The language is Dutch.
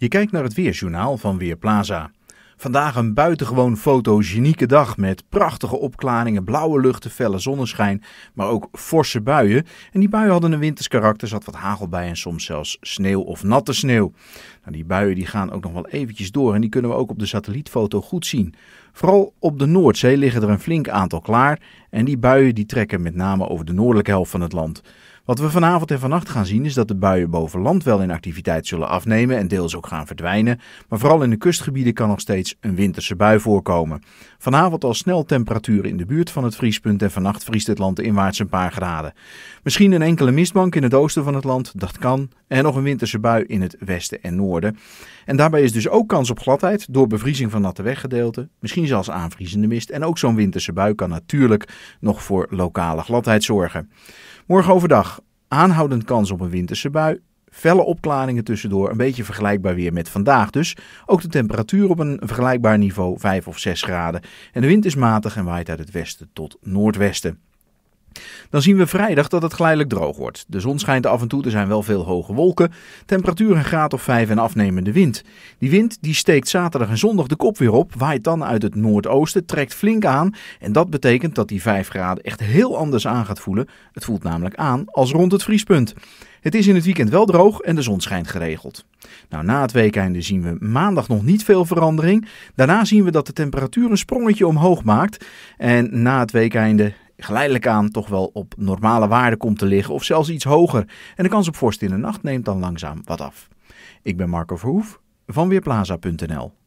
Je kijkt naar het Weerjournaal van Weerplaza. Vandaag een buitengewoon fotogenieke dag met prachtige opklaringen, blauwe luchten, felle zonneschijn, maar ook forse buien. En die buien hadden een winters karakter, zat wat hagel bij en soms zelfs sneeuw of natte sneeuw. Nou, die buien die gaan ook nog wel eventjes door en die kunnen we ook op de satellietfoto goed zien. Vooral op de Noordzee liggen er een flink aantal klaar en die buien die trekken met name over de noordelijke helft van het land. Wat we vanavond en vannacht gaan zien is dat de buien boven land wel in activiteit zullen afnemen en deels ook gaan verdwijnen. Maar vooral in de kustgebieden kan nog steeds een winterse bui voorkomen. Vanavond al snel temperaturen in de buurt van het vriespunt en vannacht vriest het land inwaarts een paar graden. Misschien een enkele mistbank in het oosten van het land, dat kan. En nog een winterse bui in het westen en noorden. En daarbij is dus ook kans op gladheid door bevriezing van natte weggedeelten. Misschien Zoals als aanvriezende mist en ook zo'n winterse bui kan natuurlijk nog voor lokale gladheid zorgen. Morgen overdag aanhoudend kans op een winterse bui, felle opklaringen tussendoor, een beetje vergelijkbaar weer met vandaag dus. Ook de temperatuur op een vergelijkbaar niveau, 5 of 6 graden. En de wind is matig en waait uit het westen tot noordwesten. Dan zien we vrijdag dat het geleidelijk droog wordt. De zon schijnt af en toe, er zijn wel veel hoge wolken. Temperatuur een graad of 5 en afnemende wind. Die wind die steekt zaterdag en zondag de kop weer op, waait dan uit het noordoosten, trekt flink aan. En dat betekent dat die 5 graden echt heel anders aan gaat voelen. Het voelt namelijk aan als rond het vriespunt. Het is in het weekend wel droog en de zon schijnt geregeld. Nou, na het weekende zien we maandag nog niet veel verandering. Daarna zien we dat de temperatuur een sprongetje omhoog maakt. En na het weekende geleidelijk aan toch wel op normale waarde komt te liggen of zelfs iets hoger. En de kans op vorst in de nacht neemt dan langzaam wat af. Ik ben Marco Verhoef van Weerplaza.nl.